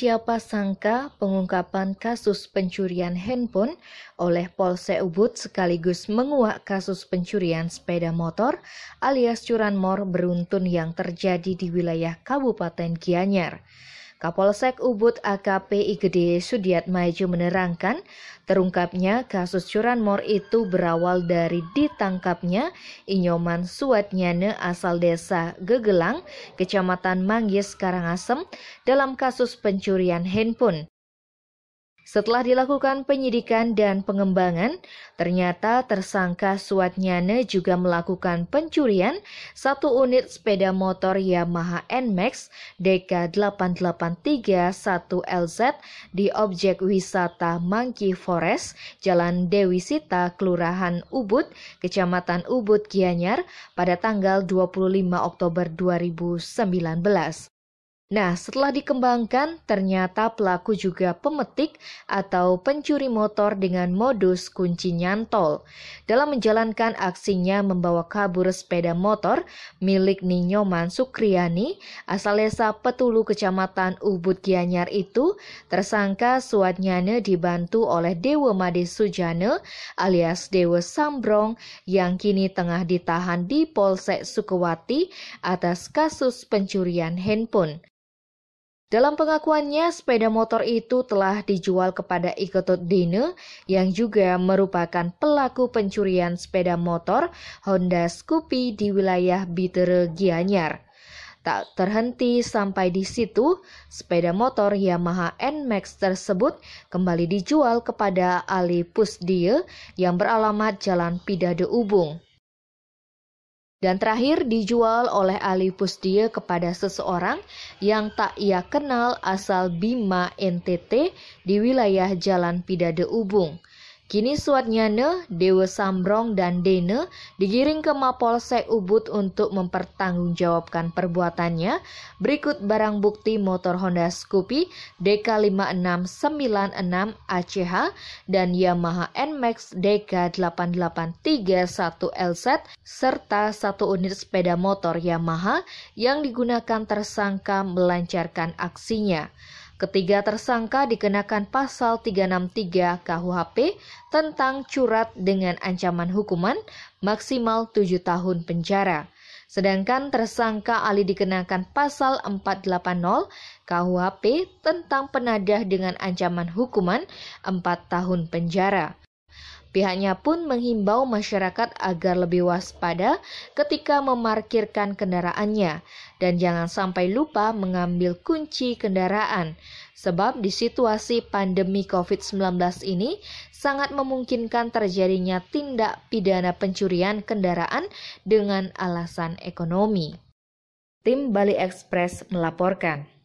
Siapa sangka pengungkapan kasus pencurian handphone oleh Polsek Ubud sekaligus menguak kasus pencurian sepeda motor alias curanmor beruntun yang terjadi di wilayah Kabupaten Gianyar. Kapolsek Ubud AKP Igede Sudiat Maju menerangkan, terungkapnya kasus curanmor itu berawal dari ditangkapnya Inyoman Suatnyane asal desa Gegelang, Kecamatan Manggis, Karangasem dalam kasus pencurian handphone. Setelah dilakukan penyidikan dan pengembangan, ternyata tersangka Suatnyane juga melakukan pencurian satu unit sepeda motor Yamaha NMAX DK8831LZ di objek wisata Monkey Forest, Jalan Dewi Sita, Kelurahan Ubud, Kecamatan Ubud, Gianyar pada tanggal 25 Oktober 2019. Nah, setelah dikembangkan, ternyata pelaku juga pemetik atau pencuri motor dengan modus kunci nyantol. Dalam menjalankan aksinya membawa kabur sepeda motor milik Ninyoman Sukriani, asal desa Petulu Kecamatan Ubud Gianyar itu, tersangka Suatnyane dibantu oleh Dewa Made Sujane alias Dewa Sambrong yang kini tengah ditahan di Polsek Sukewati atas kasus pencurian handphone. Dalam pengakuannya, sepeda motor itu telah dijual kepada Iketut Dine yang juga merupakan pelaku pencurian sepeda motor Honda Scoopy di wilayah Bitere Gianyar. Tak terhenti sampai di situ, sepeda motor Yamaha NMAX tersebut kembali dijual kepada Ali Pusdie yang beralamat Jalan Pidade Ubung dan terakhir dijual oleh Ali pusdie kepada seseorang yang tak ia kenal asal Bima NTT di wilayah Jalan Pidade Ubung. Kini suatnya Suatnyane, Dewa Sambrong, dan Dene digiring ke Mapolsek Ubud untuk mempertanggungjawabkan perbuatannya. Berikut barang bukti motor Honda Scoopy DK5696 ACH dan Yamaha NMAX DK8831LZ serta satu unit sepeda motor Yamaha yang digunakan tersangka melancarkan aksinya. Ketiga tersangka dikenakan pasal 363 KUHP tentang curat dengan ancaman hukuman maksimal 7 tahun penjara. Sedangkan tersangka Ali dikenakan pasal 480 KUHP tentang penadah dengan ancaman hukuman 4 tahun penjara. Pihaknya pun menghimbau masyarakat agar lebih waspada ketika memarkirkan kendaraannya dan jangan sampai lupa mengambil kunci kendaraan. Sebab di situasi pandemi COVID-19 ini sangat memungkinkan terjadinya tindak pidana pencurian kendaraan dengan alasan ekonomi. Tim Bali Express melaporkan.